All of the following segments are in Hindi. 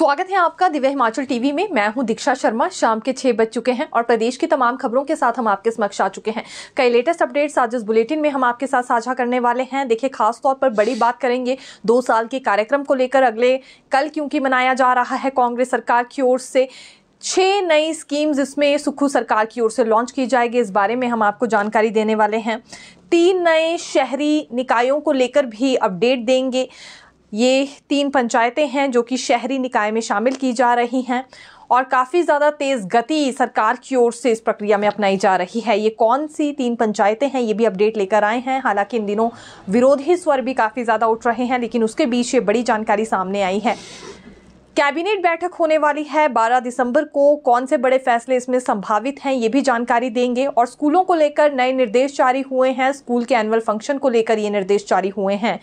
स्वागत है आपका दिव्य हिमाचल टीवी में मैं हूं दीक्षा शर्मा शाम के छह बज चुके हैं और प्रदेश की तमाम खबरों के साथ हम आपके समक्ष आ चुके हैं कई लेटेस्ट अपडेट्स आज इस बुलेटिन में हम आपके साथ साझा करने वाले हैं देखिए खास तौर पर बड़ी बात करेंगे दो साल के कार्यक्रम को लेकर अगले कल क्योंकि मनाया जा रहा है कांग्रेस सरकार की ओर से छः नई स्कीम्स इसमें सुखू सरकार की ओर से लॉन्च की जाएगी इस बारे में हम आपको जानकारी देने वाले हैं तीन नए शहरी निकायों को लेकर भी अपडेट देंगे ये तीन पंचायतें हैं जो कि शहरी निकाय में शामिल की जा रही हैं और काफ़ी ज़्यादा तेज़ गति सरकार की ओर से इस प्रक्रिया में अपनाई जा रही है ये कौन सी तीन पंचायतें हैं ये भी अपडेट लेकर आए हैं हालांकि इन दिनों विरोधी स्वर भी काफ़ी ज़्यादा उठ रहे हैं लेकिन उसके बीच ये बड़ी जानकारी सामने आई है कैबिनेट बैठक होने वाली है 12 दिसंबर को कौन से बड़े फैसले इसमें संभावित हैं ये भी जानकारी देंगे और स्कूलों को लेकर नए निर्देश जारी हुए हैं स्कूल के एनुअल फंक्शन को लेकर ये निर्देश जारी हुए हैं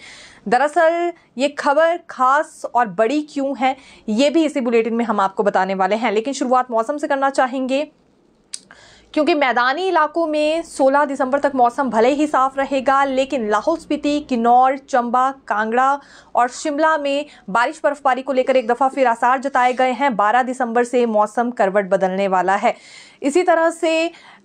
दरअसल ये खबर खास और बड़ी क्यों है ये भी इसी बुलेटिन में हम आपको बताने वाले हैं लेकिन शुरुआत मौसम से करना चाहेंगे क्योंकि मैदानी इलाकों में 16 दिसंबर तक मौसम भले ही साफ रहेगा लेकिन लाहौल स्पीति किन्नौर चंबा कांगड़ा और शिमला में बारिश बर्फबारी को लेकर एक दफ़ा फिर आसार जताए गए हैं 12 दिसंबर से मौसम करवट बदलने वाला है इसी तरह से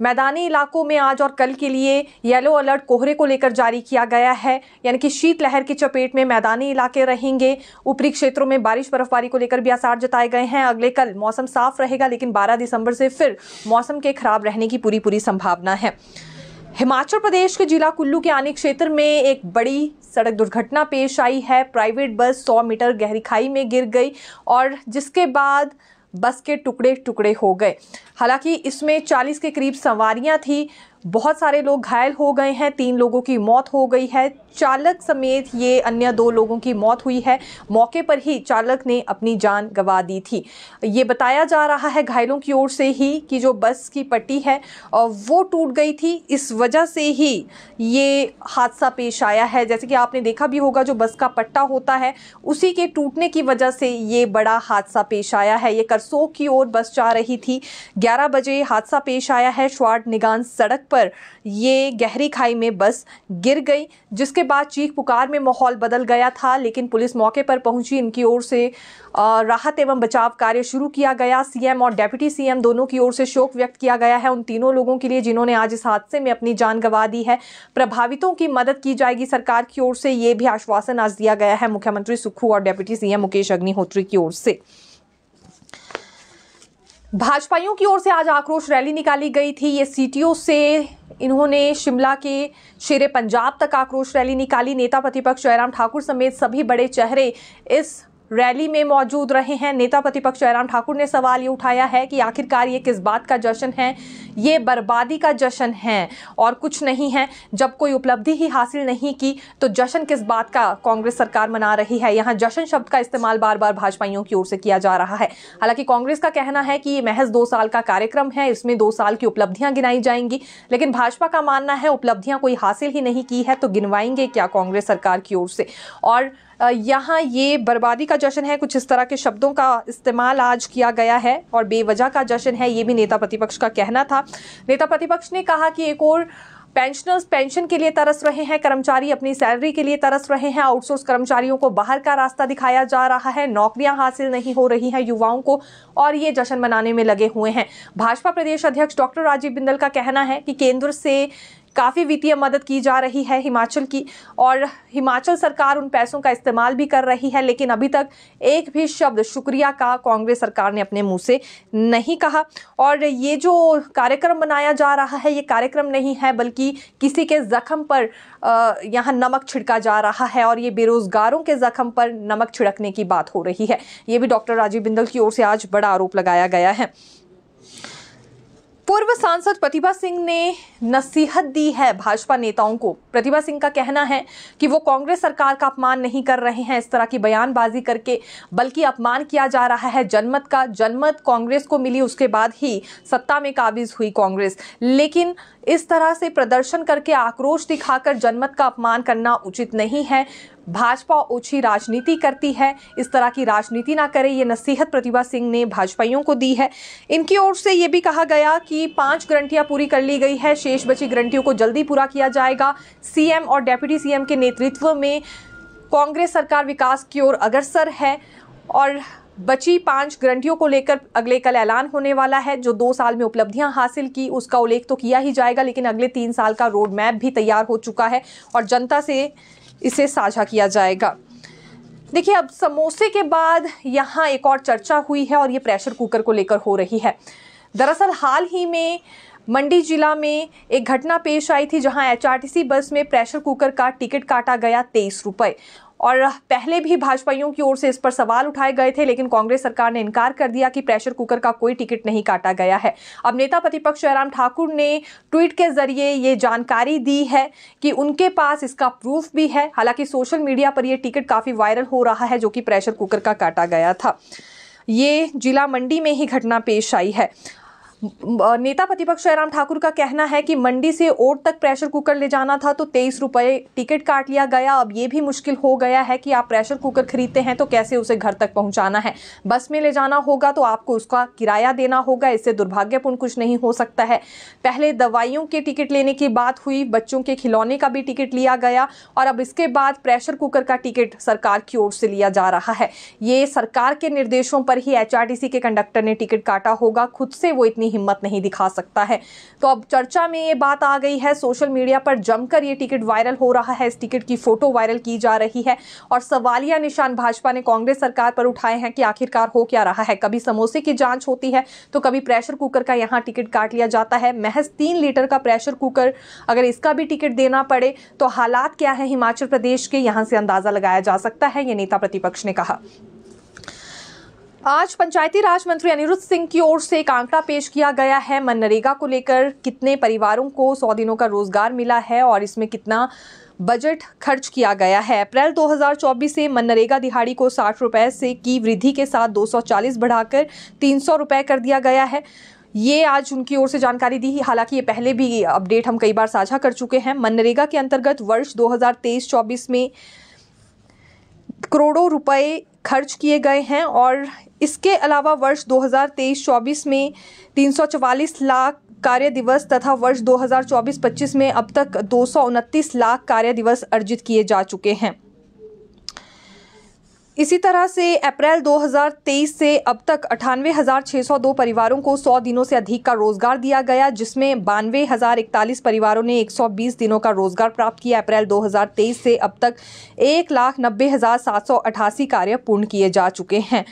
मैदानी इलाकों में आज और कल के लिए येलो अलर्ट कोहरे को लेकर जारी किया गया है यानी कि शीतलहर की चपेट में मैदानी इलाके रहेंगे ऊपरी क्षेत्रों में बारिश बर्फबारी को लेकर भी आसार जताए गए हैं अगले कल मौसम साफ रहेगा लेकिन 12 दिसंबर से फिर मौसम के खराब रहने की पूरी पूरी संभावना है हिमाचल प्रदेश के जिला कुल्लू के आने क्षेत्र में एक बड़ी सड़क दुर्घटना पेश आई है प्राइवेट बस 100 मीटर गहरी खाई में गिर गई और जिसके बाद बस के टुकड़े टुकड़े हो गए हालांकि इसमें 40 के करीब सवारियां थी बहुत सारे लोग घायल हो गए हैं तीन लोगों की मौत हो गई है चालक समेत ये अन्य दो लोगों की मौत हुई है मौके पर ही चालक ने अपनी जान गंवा दी थी ये बताया जा रहा है घायलों की ओर से ही कि जो बस की पट्टी है वो टूट गई थी इस वजह से ही ये हादसा पेश आया है जैसे कि आपने देखा भी होगा जो बस का पट्टा होता है उसी के टूटने की वजह से ये बड़ा हादसा पेश आया है ये करसोक की ओर बस जा रही थी ग्यारह बजे हादसा पेश आया है श्वाड निगान सड़क पर ये गहरी खाई में बस गिर गई जिसके बाद चीख पुकार में माहौल बदल गया था लेकिन पुलिस मौके पर पहुंची इनकी ओर से राहत एवं बचाव कार्य शुरू किया गया सीएम और डेप्यूटी सीएम दोनों की ओर से शोक व्यक्त किया गया है उन तीनों लोगों के लिए जिन्होंने आज इस हादसे में अपनी जान गंवा दी है प्रभावितों की मदद की जाएगी सरकार की ओर से ये भी आश्वासन आज दिया गया है मुख्यमंत्री सुक्खू और डेप्यूटी सीएम मुकेश अग्निहोत्री की ओर से भाजपाइयों की ओर से आज आक्रोश रैली निकाली गई थी ये सीटीओ से इन्होंने शिमला के शेरे पंजाब तक आक्रोश रैली निकाली नेता प्रतिपक्ष जयराम ठाकुर समेत सभी बड़े चेहरे इस रैली में मौजूद रहे हैं नेता प्रतिपक्ष जयराम ठाकुर ने सवाल ये उठाया है कि आखिरकार ये किस बात का जश्न है ये बर्बादी का जश्न है और कुछ नहीं है जब कोई उपलब्धि ही हासिल नहीं की तो जश्न किस बात का कांग्रेस सरकार मना रही है यहाँ जश्न शब्द का इस्तेमाल बार बार भाजपाइयों की ओर से किया जा रहा है हालांकि कांग्रेस का कहना है कि ये महज दो साल का कार्यक्रम है इसमें दो साल की उपलब्धियां गिनाई जाएंगी लेकिन भाजपा का मानना है उपलब्धियां कोई हासिल ही नहीं की है तो गिनवाएंगे क्या कांग्रेस सरकार की ओर से और यहाँ ये बर्बादी का जश्न है कुछ इस तरह के शब्दों का इस्तेमाल आज किया गया है और बेवजह का जश्न है ये भी नेता प्रतिपक्ष का कहना था नेता प्रतिपक्ष ने कहा कि एक और पेंशनर्स पेंशन के लिए तरस रहे हैं कर्मचारी अपनी सैलरी के लिए तरस रहे हैं आउटसोर्स कर्मचारियों को बाहर का रास्ता दिखाया जा रहा है नौकरियां हासिल नहीं हो रही हैं युवाओं को और ये जश्न मनाने में लगे हुए हैं भाजपा प्रदेश अध्यक्ष डॉक्टर राजीव बिंदल का कहना है कि केंद्र से काफ़ी वित्तीय मदद की जा रही है हिमाचल की और हिमाचल सरकार उन पैसों का इस्तेमाल भी कर रही है लेकिन अभी तक एक भी शब्द शुक्रिया का कांग्रेस सरकार ने अपने मुंह से नहीं कहा और ये जो कार्यक्रम बनाया जा रहा है ये कार्यक्रम नहीं है बल्कि किसी के ज़ख्म पर यहाँ नमक छिड़का जा रहा है और ये बेरोज़गारों के ज़ख्म पर नमक छिड़कने की बात हो रही है ये भी डॉक्टर राजीव बिंदल की ओर से आज बड़ा आरोप लगाया गया है पूर्व सांसद प्रतिभा सिंह ने नसीहत दी है भाजपा नेताओं को प्रतिभा सिंह का कहना है कि वो कांग्रेस सरकार का अपमान नहीं कर रहे हैं इस तरह की बयानबाजी करके बल्कि अपमान किया जा रहा है जनमत का जनमत कांग्रेस को मिली उसके बाद ही सत्ता में काबिज हुई कांग्रेस लेकिन इस तरह से प्रदर्शन करके आक्रोश दिखाकर जनमत का अपमान करना उचित नहीं है भाजपा ओछी राजनीति करती है इस तरह की राजनीति ना करे ये नसीहत प्रतिभा सिंह ने भाजपाइयों को दी है इनकी ओर से ये भी कहा गया कि पांच ग्रंटियां पूरी कर ली गई है शेष बची ग्रंटियों को जल्दी पूरा किया जाएगा सीएम और डेप्यूटी सीएम के नेतृत्व में कांग्रेस सरकार विकास की ओर अग्रसर है और बची पांच ग्रंटियों को लेकर अगले कल ऐलान होने वाला है जो दो साल में उपलब्धियां हासिल की उसका उल्लेख तो किया ही जाएगा लेकिन अगले तीन साल का रोड मैप भी तैयार हो चुका है और जनता से इसे साझा किया जाएगा देखिए अब समोसे के बाद यहाँ एक और चर्चा हुई है और ये प्रेशर कुकर को लेकर हो रही है दरअसल हाल ही में मंडी जिला में एक घटना पेश आई थी जहां एचआरटीसी बस में प्रेशर कुकर का टिकट काटा गया तेईस रुपये और पहले भी भाजपाइयों की ओर से इस पर सवाल उठाए गए थे लेकिन कांग्रेस सरकार ने इनकार कर दिया कि प्रेशर कुकर का कोई टिकट नहीं काटा गया है अब नेता प्रतिपक्ष जयराम ठाकुर ने ट्वीट के जरिए ये जानकारी दी है कि उनके पास इसका प्रूफ भी है हालांकि सोशल मीडिया पर यह टिकट काफ़ी वायरल हो रहा है जो कि प्रेशर कुकर का काटा गया था ये जिला मंडी में ही घटना पेश आई है नेता प्रतिपक्ष जयराम ठाकुर का कहना है कि मंडी से ओट तक प्रेशर कुकर ले जाना था तो तेईस रुपये टिकट काट लिया गया अब ये भी मुश्किल हो गया है कि आप प्रेशर कुकर खरीदते हैं तो कैसे उसे घर तक पहुंचाना है बस में ले जाना होगा तो आपको उसका किराया देना होगा इससे दुर्भाग्यपूर्ण कुछ नहीं हो सकता है पहले दवाइयों के टिकट लेने की बात हुई बच्चों के खिलौने का भी टिकट लिया गया और अब इसके बाद प्रेशर कुकर का टिकट सरकार की ओर से लिया जा रहा है ये सरकार के निर्देशों पर ही एच के कंडक्टर ने टिकट काटा होगा खुद से वो इतनी हिम्मत नहीं दिखा सकता है तो अब चर्चा में ये बात आ गई है सोशल मीडिया पर जमकर ये टिकट वायरल हो रहा है इस टिकट की फोटो वायरल की जा रही है और सवालिया निशान भाजपा ने कांग्रेस सरकार पर उठाए हैं कि आखिरकार हो क्या रहा है कभी समोसे की जांच होती है तो कभी प्रेशर कुकर का यहाँ टिकट काट लिया जाता है महज तीन लीटर का प्रेशर कुकर अगर इसका भी टिकट देना पड़े तो हालात क्या है हिमाचल प्रदेश के यहाँ से अंदाजा लगाया जा सकता है ये नेता प्रतिपक्ष ने कहा आज पंचायती राज मंत्री अनिरुद्ध सिंह की ओर से एक आंकड़ा पेश किया गया है मनरेगा को लेकर कितने परिवारों को सौ दिनों का रोजगार मिला है और इसमें कितना बजट खर्च किया गया है अप्रैल 2024 से मनरेगा दिहाड़ी को साठ रुपये से की वृद्धि के साथ 240 बढ़ाकर तीन सौ कर दिया गया है ये आज उनकी ओर से जानकारी दी हालांकि ये पहले भी अपडेट हम कई बार साझा कर चुके हैं मनरेगा के अंतर्गत वर्ष 2023-24 में करोड़ों रुपए खर्च किए गए हैं और इसके अलावा वर्ष 2023-24 में 344 लाख कार्य दिवस तथा वर्ष 2024-25 में अब तक दो लाख कार्य दिवस अर्जित किए जा चुके हैं इसी तरह से अप्रैल 2023 से अब तक अठानवे परिवारों को 100 दिनों से अधिक का रोजगार दिया गया जिसमें बानवे परिवारों ने 120 दिनों का रोजगार प्राप्त किया अप्रैल 2023 से अब तक एक लाख नब्बे हजार सात सौ अठासी कार्य पूर्ण किए जा चुके हैं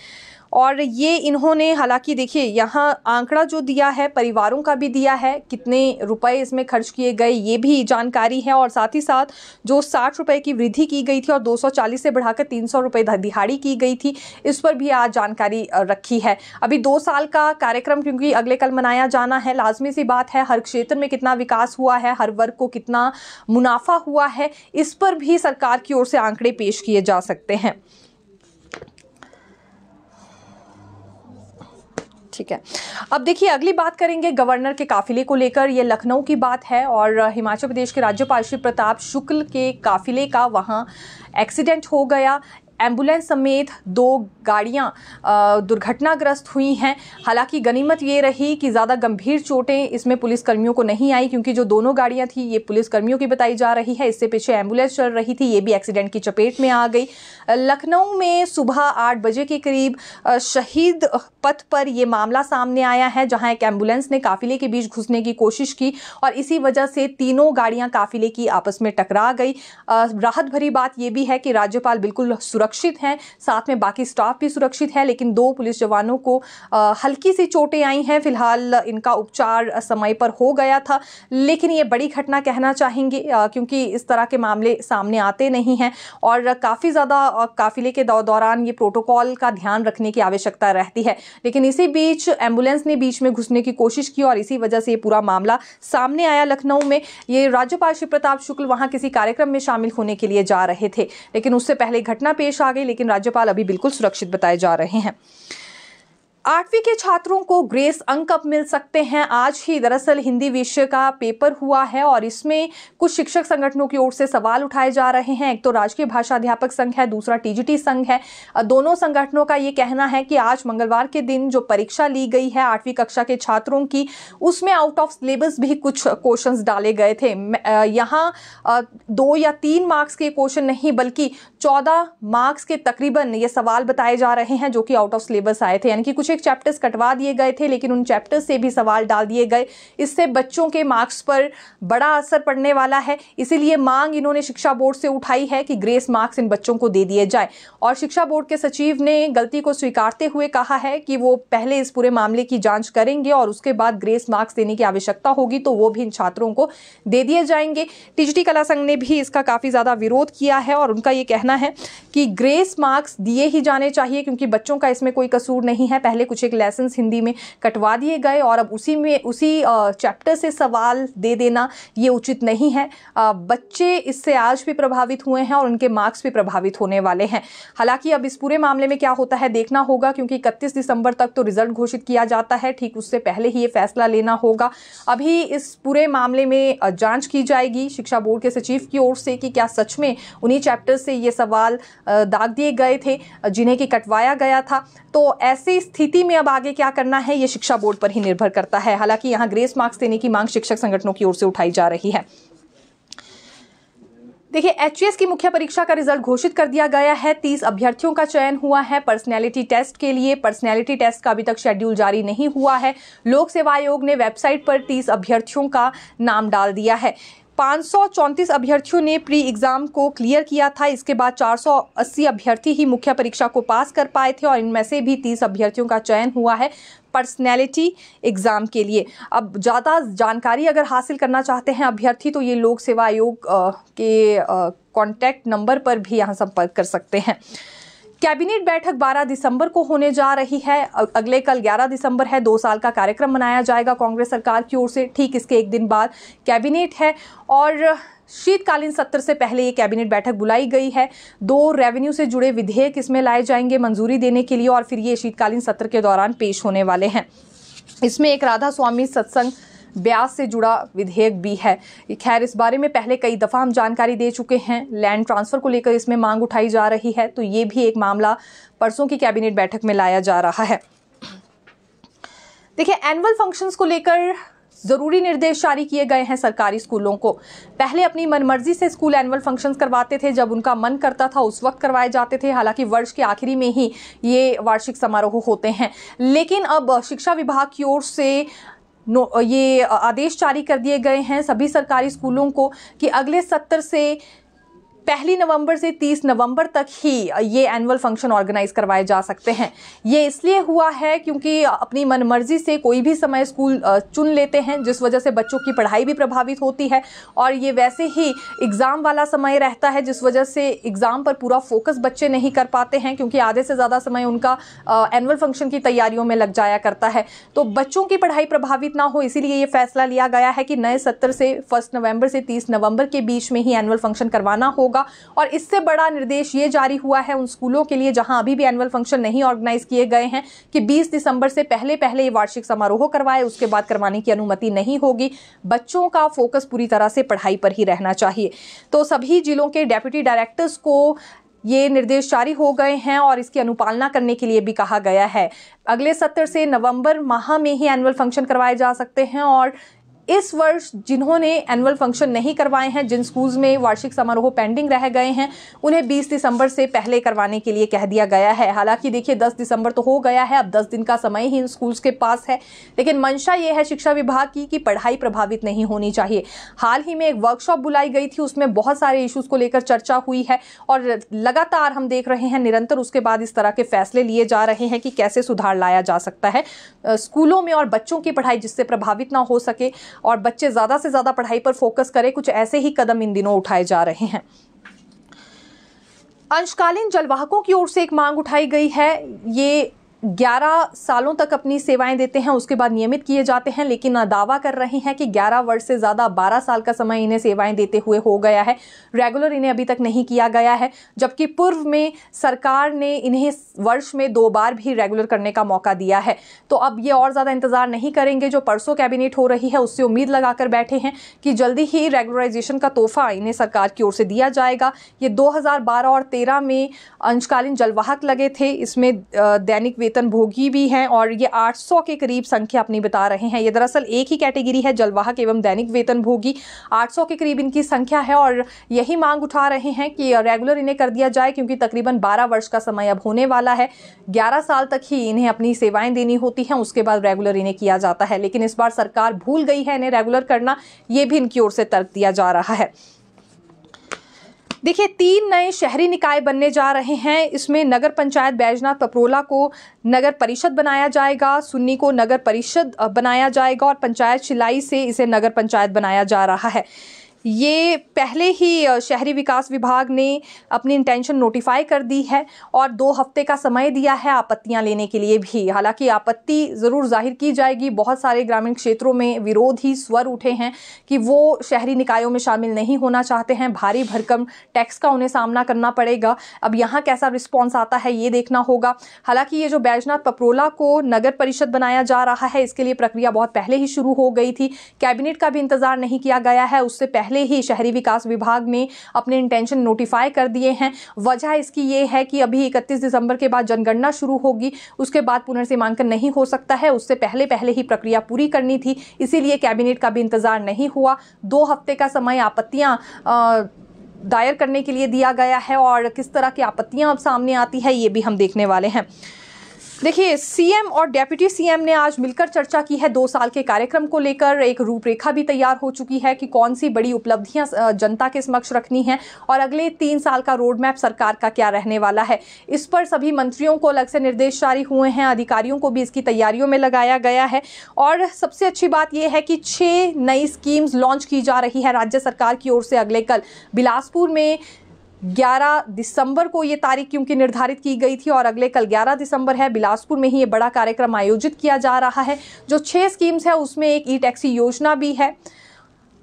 और ये इन्होंने हालांकि देखिए यहाँ आंकड़ा जो दिया है परिवारों का भी दिया है कितने रुपए इसमें खर्च किए गए ये भी जानकारी है और साथ ही साथ जो साठ रुपये की वृद्धि की गई थी और 240 से बढ़ाकर तीन सौ रुपये दिहाड़ी की गई थी इस पर भी आज जानकारी रखी है अभी दो साल का कार्यक्रम क्योंकि अगले कल मनाया जाना है लाजमी सी बात है हर क्षेत्र में कितना विकास हुआ है हर वर्ग को कितना मुनाफा हुआ है इस पर भी सरकार की ओर से आंकड़े पेश किए जा सकते हैं ठीक है अब देखिए अगली बात करेंगे गवर्नर के काफिले को लेकर ये लखनऊ की बात है और हिमाचल प्रदेश के राज्यपाल श्री प्रताप शुक्ल के काफिले का वहाँ एक्सीडेंट हो गया एम्बुलेंस समेत दो गाड़ियां दुर्घटनाग्रस्त हुई हैं हालांकि गनीमत ये रही कि ज़्यादा गंभीर चोटें इसमें पुलिसकर्मियों को नहीं आई क्योंकि जो दोनों गाड़ियां थी ये पुलिसकर्मियों की बताई जा रही है इससे पीछे एम्बुलेंस चल रही थी ये भी एक्सीडेंट की चपेट में आ गई लखनऊ में सुबह आठ बजे के करीब शहीद पथ पर यह मामला सामने आया है जहाँ एक एम्बुलेंस ने काफिले के बीच घुसने की कोशिश की और इसी वजह से तीनों गाड़ियां काफिले की आपस में टकरा गई राहत भरी बात यह भी है कि राज्यपाल बिल्कुल सुरक्षित सुरक्षित हैं साथ में बाकी स्टाफ भी सुरक्षित है लेकिन दो पुलिस जवानों को हल्की सी चोटें आई हैं फिलहाल इनका उपचार समय पर हो गया था लेकिन ये बड़ी घटना कहना चाहेंगे क्योंकि इस तरह के मामले सामने आते नहीं हैं और काफ़ी ज़्यादा काफिले के दौरान ये प्रोटोकॉल का ध्यान रखने की आवश्यकता रहती है लेकिन इसी बीच एम्बुलेंस ने बीच में घुसने की कोशिश की और इसी वजह से ये पूरा मामला सामने आया लखनऊ में ये राज्यपाल शिव प्रताप शुक्ल वहाँ किसी कार्यक्रम में शामिल होने के लिए जा रहे थे लेकिन उससे पहले घटना पेश आ गई लेकिन राज्यपाल अभी बिल्कुल सुरक्षित बताए जा रहे हैं आठवीं के छात्रों को ग्रेस अंक अब मिल सकते हैं आज ही दरअसल हिंदी विषय का पेपर हुआ है और इसमें कुछ शिक्षक संगठनों की ओर से सवाल उठाए जा रहे हैं एक तो राजकीय भाषा अध्यापक संघ है दूसरा टीजीटी संघ है दोनों संगठनों का ये कहना है कि आज मंगलवार के दिन जो परीक्षा ली गई है आठवीं कक्षा के छात्रों की उसमें आउट ऑफ सिलेबस भी कुछ क्वेश्चन डाले गए थे यहाँ दो या तीन मार्क्स के क्वेश्चन नहीं बल्कि चौदह मार्क्स के तकरीबन ये सवाल बताए जा रहे हैं जो कि आउट ऑफ सिलेबस आए थे यानी कि कुछ कुछ एक चैप्टर्स कटवा दिए गए थे लेकिन उन चैप्टर्स से भी सवाल डाल दिए गए इससे बच्चों के मार्क्स पर बड़ा असर पड़ने वाला है इसीलिए मांग इन्होंने शिक्षा बोर्ड से उठाई है कि ग्रेस मार्क्स इन बच्चों को दे दिए जाए और शिक्षा बोर्ड के सचिव ने गलती को स्वीकारते हुए कहा है कि वो पहले इस पूरे मामले की जाँच करेंगे और उसके बाद ग्रेस मार्क्स देने की आवश्यकता होगी तो वो भी इन छात्रों को दे दिए जाएंगे टीजीटी कला संघ ने भी इसका काफ़ी ज़्यादा विरोध किया है और उनका ये कहना है कि ग्रेस मार्क्स दिए ही जाने चाहिए क्योंकि बच्चों का इसमें कोई कसूर नहीं है पहले पहले कुछ एक लेसन हिंदी में कटवा दिए गए और अब उसी में उसी चैप्टर से सवाल दे देना ये उचित नहीं है बच्चे इससे आज भी प्रभावित हुए हैं और उनके मार्क्स भी प्रभावित होने वाले हैं हालांकि अब इस पूरे मामले में क्या होता है देखना होगा क्योंकि इकतीस दिसंबर तक तो रिजल्ट घोषित किया जाता है ठीक उससे पहले ही ये फैसला लेना होगा अभी इस पूरे मामले में जांच की जाएगी शिक्षा बोर्ड के सचिव की ओर से कि क्या सच में उन्हीं चैप्टर से ये सवाल दाग दिए गए थे जिन्हें कि कटवाया गया था तो ऐसी स्थिति नीति में अब आगे क्या करना है ये शिक्षा बोर्ड पर ही निर्भर करता है हालांकि यहाँ ग्रेस मार्क्स देने की मांग शिक्षक संगठनों की ओर से उठाई जा रही है देखिए एच की मुख्य परीक्षा का रिजल्ट घोषित कर दिया गया है तीस अभ्यर्थियों का चयन हुआ है पर्सनैलिटी टेस्ट के लिए पर्सनैलिटी टेस्ट का अभी तक शेड्यूल जारी नहीं हुआ है लोक सेवा आयोग ने वेबसाइट पर तीस अभ्यर्थियों का नाम डाल दिया है पाँच अभ्यर्थियों ने प्री एग्ज़ाम को क्लियर किया था इसके बाद 480 अभ्यर्थी ही मुख्य परीक्षा को पास कर पाए थे और इनमें से भी 30 अभ्यर्थियों का चयन हुआ है पर्सनैलिटी एग्ज़ाम के लिए अब ज़्यादा जानकारी अगर हासिल करना चाहते हैं अभ्यर्थी तो ये लोक सेवा आयोग के कॉन्टैक्ट नंबर पर भी यहाँ संपर्क कर सकते हैं कैबिनेट बैठक 12 दिसंबर को होने जा रही है अगले कल 11 दिसंबर है दो साल का कार्यक्रम मनाया जाएगा कांग्रेस सरकार की ओर से ठीक इसके एक दिन बाद कैबिनेट है और शीतकालीन सत्र से पहले ये कैबिनेट बैठक बुलाई गई है दो रेवेन्यू से जुड़े विधेयक इसमें लाए जाएंगे मंजूरी देने के लिए और फिर ये शीतकालीन सत्र के दौरान पेश होने वाले हैं इसमें एक राधा स्वामी सत्संग ब्याज से जुड़ा विधेयक भी है खैर इस बारे में पहले कई दफ़ा हम जानकारी दे चुके हैं लैंड ट्रांसफ़र को लेकर इसमें मांग उठाई जा रही है तो ये भी एक मामला परसों की कैबिनेट बैठक में लाया जा रहा है देखिए एनुअल फंक्शंस को लेकर ज़रूरी निर्देश जारी किए गए हैं सरकारी स्कूलों को पहले अपनी मनमर्जी से स्कूल एनुअल फंक्शंस करवाते थे जब उनका मन करता था उस वक्त करवाए जाते थे हालांकि वर्ष के आखिरी में ही ये वार्षिक समारोह होते हैं लेकिन अब शिक्षा विभाग की ओर से नो ये आदेश जारी कर दिए गए हैं सभी सरकारी स्कूलों को कि अगले सत्र से पहली नवंबर से 30 नवंबर तक ही ये एनुअल फंक्शन ऑर्गेनाइज करवाए जा सकते हैं ये इसलिए हुआ है क्योंकि अपनी मनमर्जी से कोई भी समय स्कूल चुन लेते हैं जिस वजह से बच्चों की पढ़ाई भी प्रभावित होती है और ये वैसे ही एग्ज़ाम वाला समय रहता है जिस वजह से एग्ज़ाम पर पूरा फोकस बच्चे नहीं कर पाते हैं क्योंकि आधे से ज़्यादा समय उनका एनुअल फंक्शन की तैयारियों में लग जाया करता है तो बच्चों की पढ़ाई प्रभावित ना हो इसीलिए ये फैसला लिया गया है कि नए सत्र से फर्स्ट नवंबर से तीस नवंबर के बीच में ही एनुअल फंक्शन करवाना होगा होगा और इससे बड़ा निर्देश ये जारी हुआ है उन स्कूलों के लिए जहां अभी भी एनुअल फंक्शन नहीं ऑर्गेनाइज किए गए हैं कि 20 दिसंबर से पहले पहले ये वार्षिक समारोह करवाए उसके बाद करवाने की अनुमति नहीं होगी बच्चों का फोकस पूरी तरह से पढ़ाई पर ही रहना चाहिए तो सभी जिलों के डेप्यूटी डायरेक्टर्स को ये निर्देश जारी हो गए हैं और इसकी अनुपालना करने के लिए भी कहा गया है अगले सत्र से नवंबर माह में ही एनुअल फंक्शन करवाए जा सकते हैं और इस वर्ष जिन्होंने एनुअल फंक्शन नहीं करवाए हैं जिन स्कूल्स में वार्षिक समारोह पेंडिंग रह गए हैं उन्हें 20 दिसंबर से पहले करवाने के लिए कह दिया गया है हालांकि देखिए 10 दिसंबर तो हो गया है अब 10 दिन का समय ही इन स्कूल्स के पास है लेकिन मंशा ये है शिक्षा विभाग की कि पढ़ाई प्रभावित नहीं होनी चाहिए हाल ही में एक वर्कशॉप बुलाई गई थी उसमें बहुत सारे इशूज़ को लेकर चर्चा हुई है और लगातार हम देख रहे हैं निरंतर उसके बाद इस तरह के फैसले लिए जा रहे हैं कि कैसे सुधार लाया जा सकता है स्कूलों में और बच्चों की पढ़ाई जिससे प्रभावित ना हो सके और बच्चे ज़्यादा से ज़्यादा पढ़ाई पर फोकस करें कुछ ऐसे ही कदम इन दिनों उठाए जा रहे हैं अंशकालीन जलवाहकों की ओर से एक मांग उठाई गई है ये 11 सालों तक अपनी सेवाएं देते हैं उसके बाद नियमित किए जाते हैं लेकिन दावा कर रहे हैं कि 11 वर्ष से ज़्यादा 12 साल का समय इन्हें सेवाएं देते हुए हो गया है रेगुलर इन्हें अभी तक नहीं किया गया है जबकि पूर्व में सरकार ने इन्हें वर्ष में दो बार भी रेगुलर करने का मौका दिया है तो अब ये और ज़्यादा इंतज़ार नहीं करेंगे जो परसों कैबिनेट हो रही है उससे उम्मीद लगाकर बैठे हैं कि जल्दी ही रेगुलराइजेशन का तोहफा इन्हें सरकार की ओर से दिया जाएगा ये दो और तेरह में अंशकालीन जलवाहक लगे थे इसमें दैनिक वेतन भोगी भी हैं और ये 800 के करीब संख्या अपनी बता रहे हैं ये दरअसल एक ही कैटेगरी है जलवाहक एवं दैनिक वेतन भोगी 800 के करीब इनकी संख्या है और यही मांग उठा रहे हैं कि रेगुलर इन्हें कर दिया जाए क्योंकि तकरीबन बारह वर्ष का समय अब होने वाला है ग्यारह साल तक ही इन्हें अपनी सेवाएं देनी होती हैं उसके बाद रेगुलर इन्हें किया जाता है लेकिन इस बार सरकार भूल गई है इन्हें रेगुलर करना ये भी इनकी ओर से तर्क दिया जा रहा है देखिए तीन नए शहरी निकाय बनने जा रहे हैं इसमें नगर पंचायत बैजनाथ पपरोला को नगर परिषद बनाया जाएगा सुन्नी को नगर परिषद बनाया जाएगा और पंचायत शिलाई से इसे नगर पंचायत बनाया जा रहा है ये पहले ही शहरी विकास विभाग ने अपनी इंटेंशन नोटिफाई कर दी है और दो हफ्ते का समय दिया है आपत्तियां लेने के लिए भी हालांकि आपत्ति ज़रूर जाहिर की जाएगी बहुत सारे ग्रामीण क्षेत्रों में विरोधी स्वर उठे हैं कि वो शहरी निकायों में शामिल नहीं होना चाहते हैं भारी भरकम टैक्स का उन्हें सामना करना पड़ेगा अब यहाँ कैसा रिस्पॉन्स आता है ये देखना होगा हालाँकि ये जो बैजनाथ पपरोला को नगर परिषद बनाया जा रहा है इसके लिए प्रक्रिया बहुत पहले ही शुरू हो गई थी कैबिनेट का भी इंतज़ार नहीं किया गया है उससे पहले पहले ही शहरी विकास विभाग ने अपने इंटेंशन नोटिफाई कर दिए हैं वजह इसकी ये है कि अभी इकतीस दिसंबर के बाद जनगणना शुरू होगी उसके बाद पुनर्सीमांकन नहीं हो सकता है उससे पहले पहले ही प्रक्रिया पूरी करनी थी इसीलिए कैबिनेट का भी इंतजार नहीं हुआ दो हफ्ते का समय आपत्तियां दायर करने के लिए दिया गया है और किस तरह की आपत्तियां अब सामने आती है ये भी हम देखने वाले हैं देखिए सीएम और डेप्यूटी सीएम ने आज मिलकर चर्चा की है दो साल के कार्यक्रम को लेकर एक रूपरेखा भी तैयार हो चुकी है कि कौन सी बड़ी उपलब्धियां जनता के समक्ष रखनी है और अगले तीन साल का रोड मैप सरकार का क्या रहने वाला है इस पर सभी मंत्रियों को अलग से निर्देश जारी हुए हैं अधिकारियों को भी इसकी तैयारियों में लगाया गया है और सबसे अच्छी बात यह है कि छः नई स्कीम्स लॉन्च की जा रही है राज्य सरकार की ओर से अगले कल बिलासपुर में 11 दिसंबर को ये तारीख क्योंकि निर्धारित की गई थी और अगले कल 11 दिसंबर है बिलासपुर में ही ये बड़ा कार्यक्रम आयोजित किया जा रहा है जो छः स्कीम्स है उसमें एक ई टैक्सी योजना भी है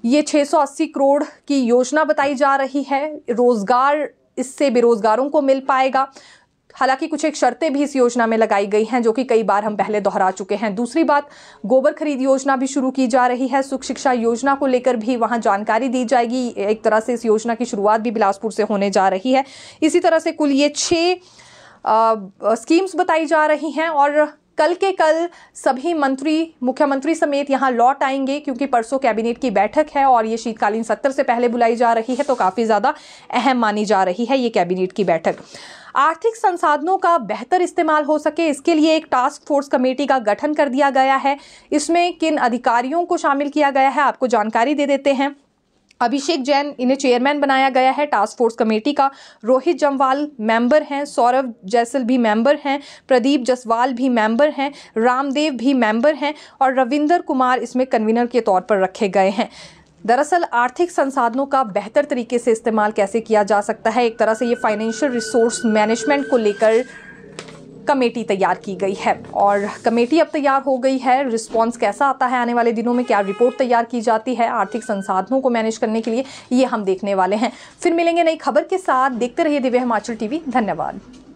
ये 680 करोड़ की योजना बताई जा रही है रोज़गार इससे बेरोज़गारों को मिल पाएगा हालांकि कुछ एक शर्तें भी इस योजना में लगाई गई हैं जो कि कई बार हम पहले दोहरा चुके हैं दूसरी बात गोबर खरीद योजना भी शुरू की जा रही है सुख शिक्षा योजना को लेकर भी वहाँ जानकारी दी जाएगी एक तरह से इस योजना की शुरुआत भी बिलासपुर से होने जा रही है इसी तरह से कुल ये छः स्कीम्स बताई जा रही हैं और कल के कल सभी मंत्री मुख्यमंत्री समेत यहाँ लौट आएंगे क्योंकि परसों कैबिनेट की बैठक है और ये शीतकालीन सत्र से पहले बुलाई जा रही है तो काफ़ी ज़्यादा अहम मानी जा रही है ये कैबिनेट की बैठक आर्थिक संसाधनों का बेहतर इस्तेमाल हो सके इसके लिए एक टास्क फोर्स कमेटी का गठन कर दिया गया है इसमें किन अधिकारियों को शामिल किया गया है आपको जानकारी दे देते हैं अभिषेक जैन इन्हें चेयरमैन बनाया गया है टास्क फोर्स कमेटी का रोहित जमवाल मेंबर हैं सौरभ जैसल भी मेंबर हैं प्रदीप जसवाल भी मेंबर हैं रामदेव भी मेंबर हैं और रविंदर कुमार इसमें कन्वीनर के तौर पर रखे गए हैं दरअसल आर्थिक संसाधनों का बेहतर तरीके से इस्तेमाल कैसे किया जा सकता है एक तरह से ये फाइनेंशियल रिसोर्स मैनेजमेंट को लेकर कमेटी तैयार की गई है और कमेटी अब तैयार हो गई है रिस्पांस कैसा आता है आने वाले दिनों में क्या रिपोर्ट तैयार की जाती है आर्थिक संसाधनों को मैनेज करने के लिए ये हम देखने वाले हैं फिर मिलेंगे नई खबर के साथ देखते रहिए दिव्य हिमाचल टीवी धन्यवाद